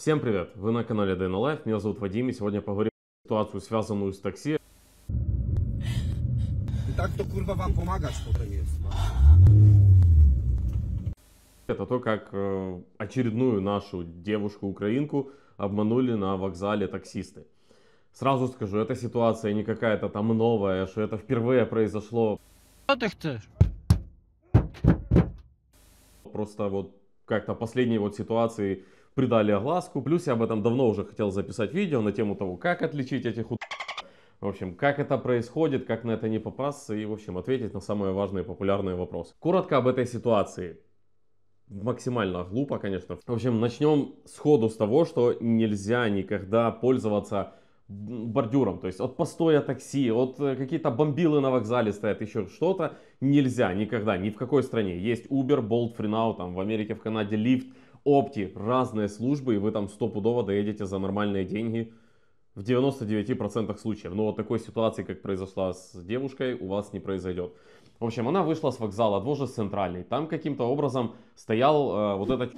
Всем привет! Вы на канале Dino Лайф. меня зовут Вадим, и сегодня поговорим о ситуации, связанную с такси. И так то курва вам помогает что-то есть. Это то, как э, очередную нашу девушку-украинку обманули на вокзале таксисты. Сразу скажу, эта ситуация не какая-то там новая, что это впервые произошло. Что ты хочешь? Просто вот как-то последние вот ситуации придали огласку. Плюс я об этом давно уже хотел записать видео на тему того, как отличить этих В общем, как это происходит, как на это не попасться и, в общем, ответить на самые важные популярные вопросы. Коротко об этой ситуации. Максимально глупо, конечно. В общем, начнем сходу с того, что нельзя никогда пользоваться бордюром, то есть от постоя такси, от э, какие-то бомбилы на вокзале стоят, еще что-то, нельзя никогда, ни в какой стране. Есть Uber, Bolt, Freenow, там в Америке, в Канаде Lyft, опти, разные службы, и вы там стопудово доедете за нормальные деньги в 99% случаев. Но вот такой ситуации, как произошла с девушкой, у вас не произойдет. В общем, она вышла с вокзала, двор же центральный. Там каким-то образом стоял э, вот этот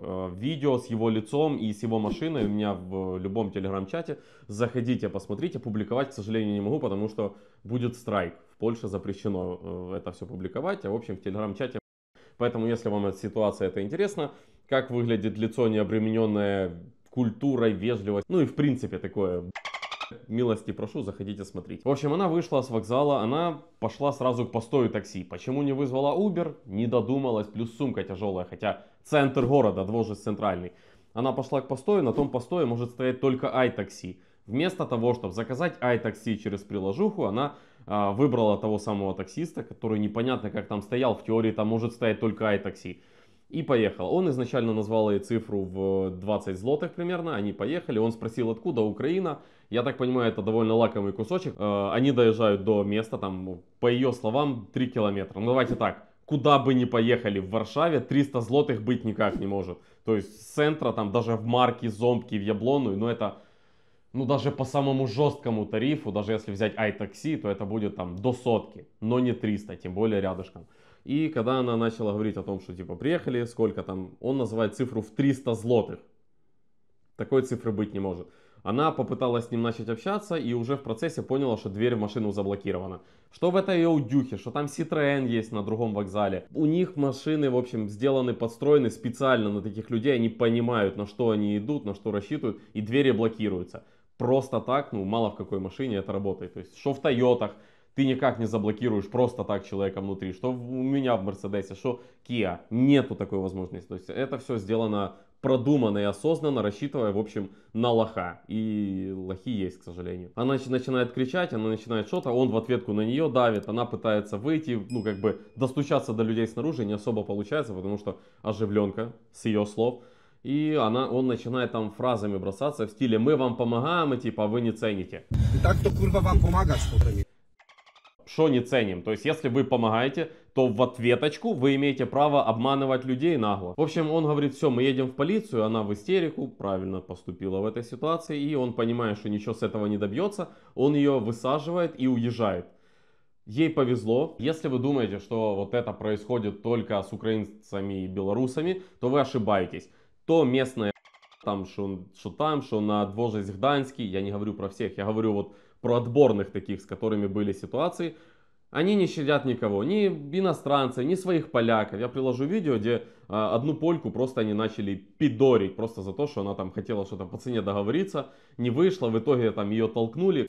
э, видео с его лицом и с его машиной у меня в любом телеграм-чате. Заходите, посмотрите. Публиковать, к сожалению, не могу, потому что будет страйк. В Польше запрещено э, это все публиковать. А в общем, в телеграм-чате Поэтому, если вам эта ситуация это интересно, как выглядит лицо, не обремененное культурой, вежливостью, ну и в принципе такое милости прошу, заходите смотреть. В общем, она вышла с вокзала, она пошла сразу к постою такси. Почему не вызвала Uber? Не додумалась, плюс сумка тяжелая, хотя центр города, Двожец центральный. Она пошла к постою, на том постое может стоять только iTaxi. Вместо того, чтобы заказать iTaxi через приложуху, она а, выбрала того самого таксиста, который непонятно как там стоял, в теории там может стоять только iTaxi. И поехал. Он изначально назвал ей цифру в 20 злотых примерно. Они поехали. Он спросил, откуда Украина. Я так понимаю, это довольно лакомый кусочек. Э, они доезжают до места, там, по ее словам, 3 километра. Ну давайте так. Куда бы ни поехали в Варшаве, 300 злотых быть никак не может. То есть с центра, там даже в Марки, Зомбки, в Яблону. ну это ну даже по самому жесткому тарифу, даже если взять iTaxi, то это будет там до сотки, но не 300, тем более рядышком. И когда она начала говорить о том, что типа приехали, сколько там, он называет цифру в 300 злотых. Такой цифры быть не может. Она попыталась с ним начать общаться и уже в процессе поняла, что дверь в машину заблокирована. Что в этой аудюхе, что там Citroen есть на другом вокзале. У них машины, в общем, сделаны, подстроены специально на таких людей. Они понимают, на что они идут, на что рассчитывают, и двери блокируются. Просто так, ну, мало в какой машине это работает. То есть, что в Тойотах, ты никак не заблокируешь просто так человека внутри, что у меня в Мерседесе, что Kia, нету такой возможности. То есть это все сделано продуманно и осознанно, рассчитывая, в общем, на лоха. И лохи есть, к сожалению. Она начинает кричать, она начинает что-то, он в ответку на нее давит, она пытается выйти, ну, как бы достучаться до людей снаружи, не особо получается, потому что оживленка с ее слов. И она, он начинает там фразами бросаться в стиле «Мы вам помогаем, и типа вы не цените». И так то, курва, вам помогает что-то не что не ценим. То есть, если вы помогаете, то в ответочку вы имеете право обманывать людей нагло. В общем, он говорит, все, мы едем в полицию, она в истерику, правильно поступила в этой ситуации, и он понимает, что ничего с этого не добьется, он ее высаживает и уезжает. Ей повезло. Если вы думаете, что вот это происходит только с украинцами и белорусами, то вы ошибаетесь. То местное там, что, что там, что на Двожесть Гданьский, я не говорю про всех, я говорю вот про отборных таких, с которыми были ситуации, они не щадят никого, ни иностранцы, ни своих поляков. Я приложу видео, где а, одну польку просто они начали пидорить, просто за то, что она там хотела что-то по цене договориться, не вышла, в итоге там ее толкнули.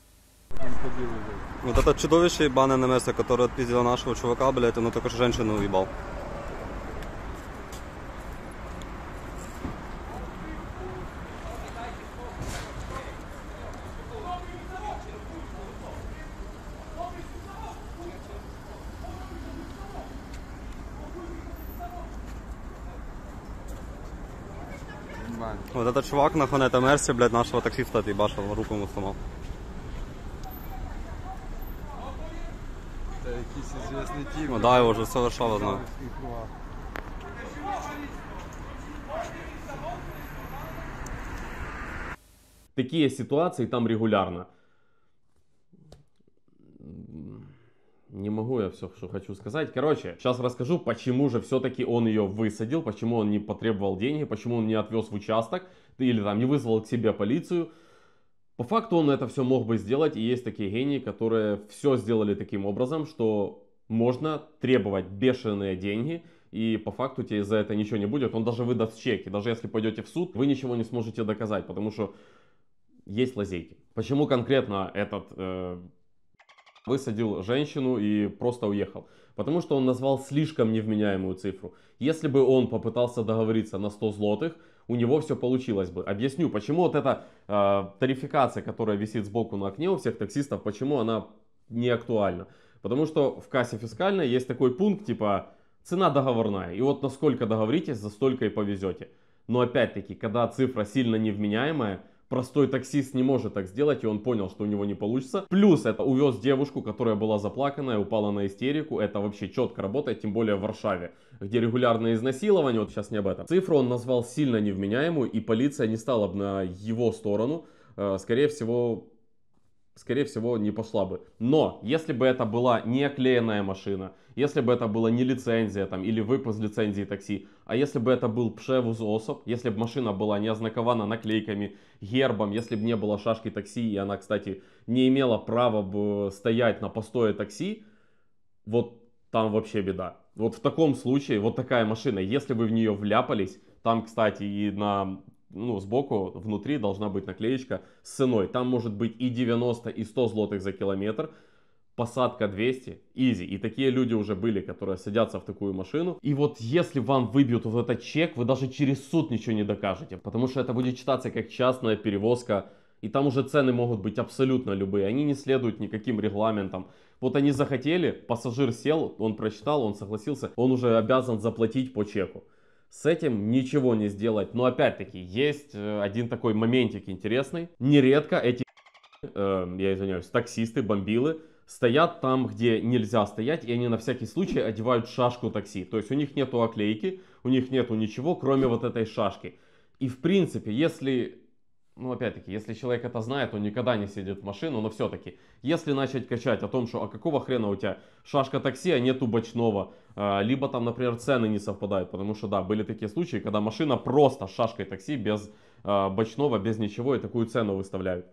Вот это чудовище ебаное на место, которое отпиздило нашего чувака, блядь, оно только женщину уебал. Вот этот чувак на Хонета Мерси, блядь, нашего таксиста башил руку ему сломал. Это какие-то известные типы. Ну да, его уже совершало знаю. Такі ситуации там регулярно. Не могу я все, что хочу сказать. Короче, сейчас расскажу, почему же все-таки он ее высадил, почему он не потребовал деньги, почему он не отвез в участок, или там не вызвал к себе полицию. По факту он это все мог бы сделать, и есть такие гении, которые все сделали таким образом, что можно требовать бешеные деньги, и по факту тебе за это ничего не будет. Он даже выдаст чеки, даже если пойдете в суд, вы ничего не сможете доказать, потому что есть лазейки. Почему конкретно этот э, высадил женщину и просто уехал. Потому что он назвал слишком невменяемую цифру. Если бы он попытался договориться на 100 злотых, у него все получилось бы. Объясню, почему вот эта э, тарификация, которая висит сбоку на окне у всех таксистов, почему она не актуальна. Потому что в кассе фискальной есть такой пункт, типа цена договорная. И вот насколько договоритесь, за столько и повезете. Но опять-таки, когда цифра сильно невменяемая, простой таксист не может так сделать, и он понял, что у него не получится. Плюс это увез девушку, которая была заплаканная, упала на истерику. Это вообще четко работает, тем более в Варшаве, где регулярное изнасилование, вот сейчас не об этом. Цифру он назвал сильно невменяемую, и полиция не стала бы на его сторону. Э, скорее всего, скорее всего, не пошла бы. Но если бы это была не оклеенная машина, если бы это была не лицензия там, или выпуск лицензии такси, а если бы это был пшевуз особ, если бы машина была не ознакована наклейками, гербом, если бы не было шашки такси, и она, кстати, не имела права бы стоять на постое такси, вот там вообще беда. Вот в таком случае, вот такая машина, если вы в нее вляпались, там, кстати, и на ну, сбоку, внутри должна быть наклеечка с ценой. Там может быть и 90, и 100 злотых за километр. Посадка 200, изи. И такие люди уже были, которые садятся в такую машину. И вот если вам выбьют вот этот чек, вы даже через суд ничего не докажете. Потому что это будет считаться как частная перевозка. И там уже цены могут быть абсолютно любые. Они не следуют никаким регламентам. Вот они захотели, пассажир сел, он прочитал, он согласился, он уже обязан заплатить по чеку. С этим ничего не сделать. Но опять-таки, есть э, один такой моментик интересный. Нередко эти, э, я извиняюсь, таксисты, бомбилы стоят там, где нельзя стоять, и они на всякий случай одевают шашку такси. То есть у них нету оклейки, у них нету ничего, кроме вот этой шашки. И в принципе, если ну, опять-таки, если человек это знает, он никогда не сидит в машину, но все-таки, если начать качать о том, что, а какого хрена у тебя шашка такси, а нету бочного, а, либо там, например, цены не совпадают, потому что, да, были такие случаи, когда машина просто с шашкой такси, без а, бочного, без ничего, и такую цену выставляют.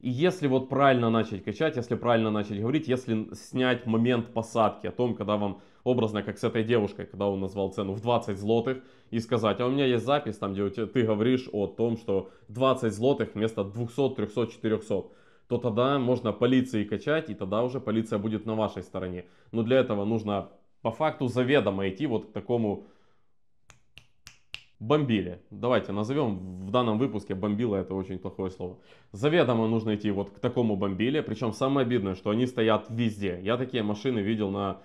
И если вот правильно начать качать, если правильно начать говорить, если снять момент посадки о том, когда вам образно, как с этой девушкой, когда он назвал цену в 20 злотых, и сказать, а у меня есть запись, там, где ты говоришь о том, что 20 злотых вместо 200, 300, 400 то тогда можно полиции качать, и тогда уже полиция будет на вашей стороне. Но для этого нужно по факту заведомо идти вот к такому бомбили. Давайте назовем в данном выпуске бомбила это очень плохое слово. Заведомо нужно идти вот к такому бомбиле. Причем самое обидное, что они стоят везде. Я такие машины видел на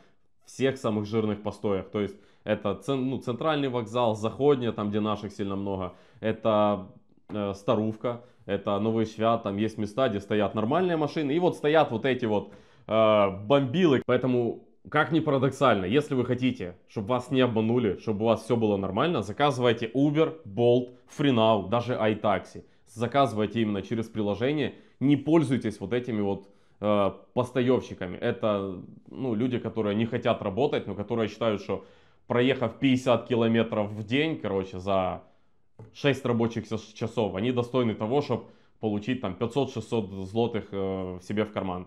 всех самых жирных постоях. То есть это ну, центральный вокзал, заходня, там где наших сильно много, это э, Старувка, это Новый Свят, там есть места, где стоят нормальные машины. И вот стоят вот эти вот э, бомбилы. Поэтому как ни парадоксально, если вы хотите, чтобы вас не обманули, чтобы у вас все было нормально, заказывайте Uber, Bolt, FreeNow, даже iTaxi. Заказывайте именно через приложение, не пользуйтесь вот этими вот э, Это ну, люди, которые не хотят работать, но которые считают, что проехав 50 километров в день, короче, за 6 рабочих часов, они достойны того, чтобы получить там 500-600 злотых э, себе в карман.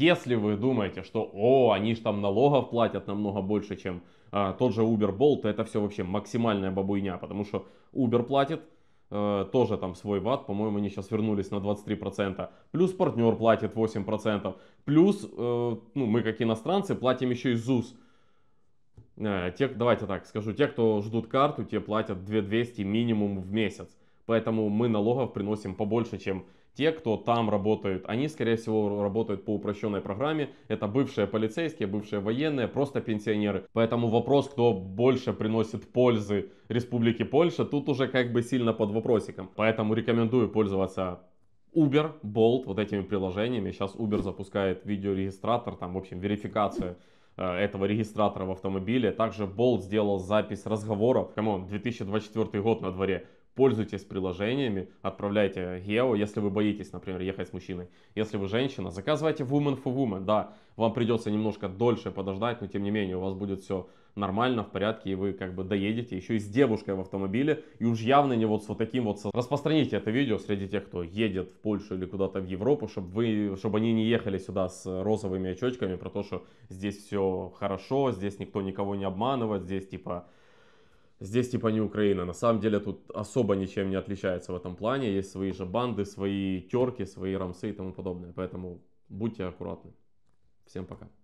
Если вы думаете, что о, они же там налогов платят намного больше, чем э, тот же Uber Bolt, то это все вообще максимальная бабуйня, потому что Uber платит Э, тоже там свой ват, по-моему, они сейчас вернулись на 23%. Плюс партнер платит 8%. Плюс, э, ну, мы как иностранцы платим еще и ЗУС. Э, те, давайте так скажу, те, кто ждут карту, те платят 2200 минимум в месяц. Поэтому мы налогов приносим побольше, чем те, кто там работают, они, скорее всего, работают по упрощенной программе. Это бывшие полицейские, бывшие военные, просто пенсионеры. Поэтому вопрос, кто больше приносит пользы Республике Польша, тут уже как бы сильно под вопросиком. Поэтому рекомендую пользоваться Uber, Bolt, вот этими приложениями. Сейчас Uber запускает видеорегистратор, там, в общем, верификация э, этого регистратора в автомобиле. Также Bolt сделал запись разговоров. Камон, 2024 год на дворе. Пользуйтесь приложениями, отправляйте гео, если вы боитесь, например, ехать с мужчиной. Если вы женщина, заказывайте Woman for Woman. Да, вам придется немножко дольше подождать, но тем не менее у вас будет все нормально, в порядке, и вы как бы доедете еще и с девушкой в автомобиле, и уж явно не вот с вот таким вот... Распространите это видео среди тех, кто едет в Польшу или куда-то в Европу, чтобы, вы, чтобы они не ехали сюда с розовыми очочками про то, что здесь все хорошо, здесь никто никого не обманывает, здесь типа здесь типа не Украина. На самом деле тут особо ничем не отличается в этом плане. Есть свои же банды, свои терки, свои рамсы и тому подобное. Поэтому будьте аккуратны. Всем пока.